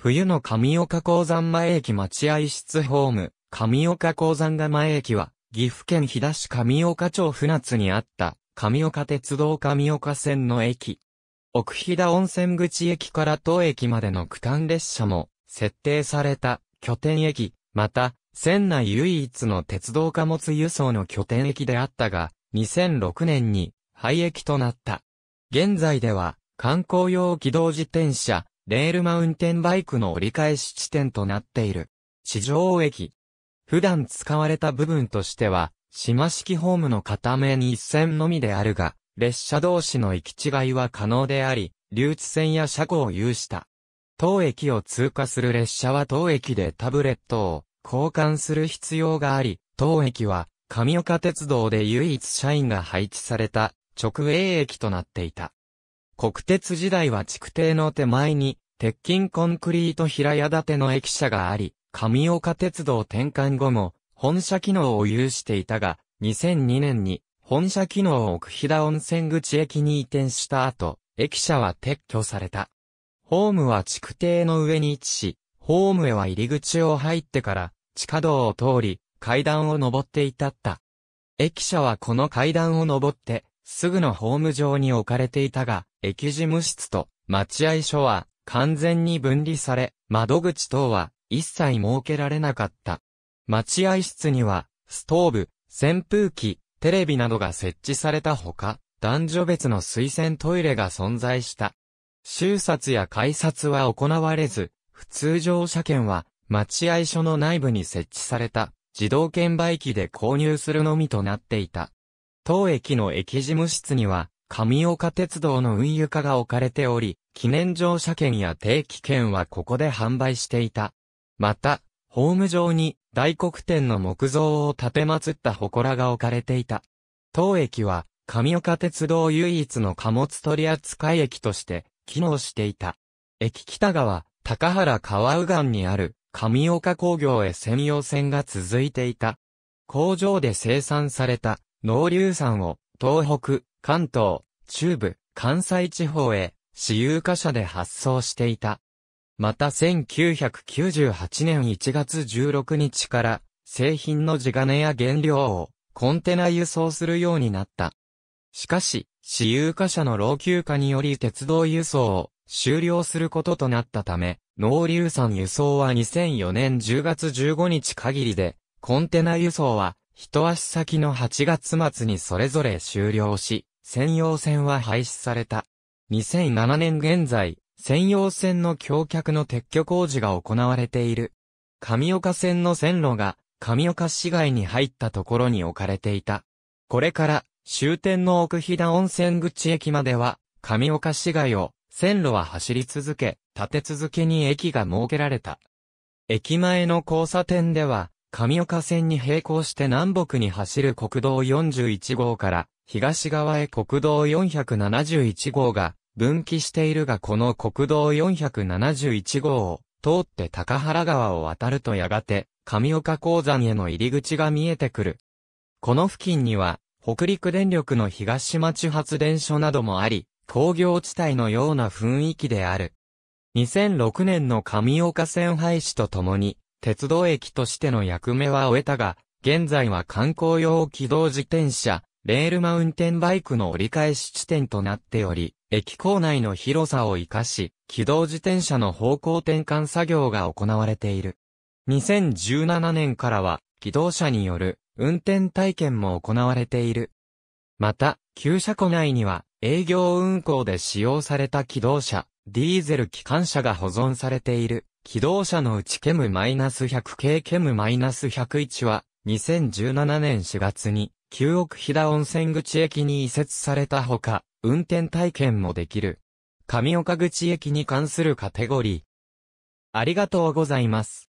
冬の上岡鉱山前駅待合室ホーム、上岡鉱山が前駅は、岐阜県飛騨市上岡町船津にあった、上岡鉄道上岡線の駅。奥飛騨温泉口駅から当駅までの区間列車も、設定された、拠点駅、また、船内唯一の鉄道貨物輸送の拠点駅であったが、2006年に、廃駅となった。現在では、観光用機動自転車、レールマウンテンバイクの折り返し地点となっている。地上駅。普段使われた部分としては、島式ホームの片面に一線のみであるが、列車同士の行き違いは可能であり、留置線や車庫を有した。当駅を通過する列車は当駅でタブレットを交換する必要があり、当駅は、上岡鉄道で唯一社員が配置された直営駅となっていた。国鉄時代は築堤の手前に、鉄筋コンクリート平屋建ての駅舎があり、上岡鉄道転換後も、本社機能を有していたが、2002年に、本社機能を奥飛騨温泉口駅に移転した後、駅舎は撤去された。ホームは築堤の上に位置し、ホームへは入り口を入ってから、地下道を通り、階段を登って至った。駅舎はこの階段を登って、すぐのホーム上に置かれていたが、駅事務室と待合所は完全に分離され、窓口等は一切設けられなかった。待合室には、ストーブ、扇風機、テレビなどが設置されたほか、男女別の推薦トイレが存在した。収札や改札は行われず、普通乗車券は待合所の内部に設置された自動券売機で購入するのみとなっていた。当駅の駅事務室には、上岡鉄道の運輸課が置かれており、記念乗車券や定期券はここで販売していた。また、ホーム上に大黒天の木造を建て祀った祠が置かれていた。当駅は、上岡鉄道唯一の貨物取扱駅として、機能していた。駅北側、高原川右岸にある、上岡工業へ専用線が続いていた。工場で生産された農流産を東北、関東、中部、関西地方へ私有貨車で発送していた。また1998年1月16日から製品の地金や原料をコンテナ輸送するようになった。しかし、私有貨車の老朽化により鉄道輸送を終了することとなったため、農流産輸送は2004年10月15日限りで、コンテナ輸送は一足先の8月末にそれぞれ終了し、専用線は廃止された。2007年現在、専用線の橋脚の撤去工事が行われている。上岡線の線路が上岡市街に入ったところに置かれていた。これから終点の奥飛騨温泉口駅までは上岡市街を線路は走り続け、立て続けに駅が設けられた。駅前の交差点では上岡線に並行して南北に走る国道41号から東側へ国道471号が分岐しているがこの国道471号を通って高原川を渡るとやがて上岡鉱山への入り口が見えてくる。この付近には北陸電力の東町発電所などもあり工業地帯のような雰囲気である。2006年の上岡線廃止とともに鉄道駅としての役目は終えたが、現在は観光用機動自転車、レールマウンテンバイクの折り返し地点となっており、駅構内の広さを活かし、機動自転車の方向転換作業が行われている。2017年からは、機動車による運転体験も行われている。また、旧車庫内には営業運行で使用された機動車、ディーゼル機関車が保存されている、機動車のうちケム -100 系ケム -101 は、2017年4月に、旧奥飛騨温泉口駅に移設されたほか、運転体験もできる。上岡口駅に関するカテゴリー。ありがとうございます。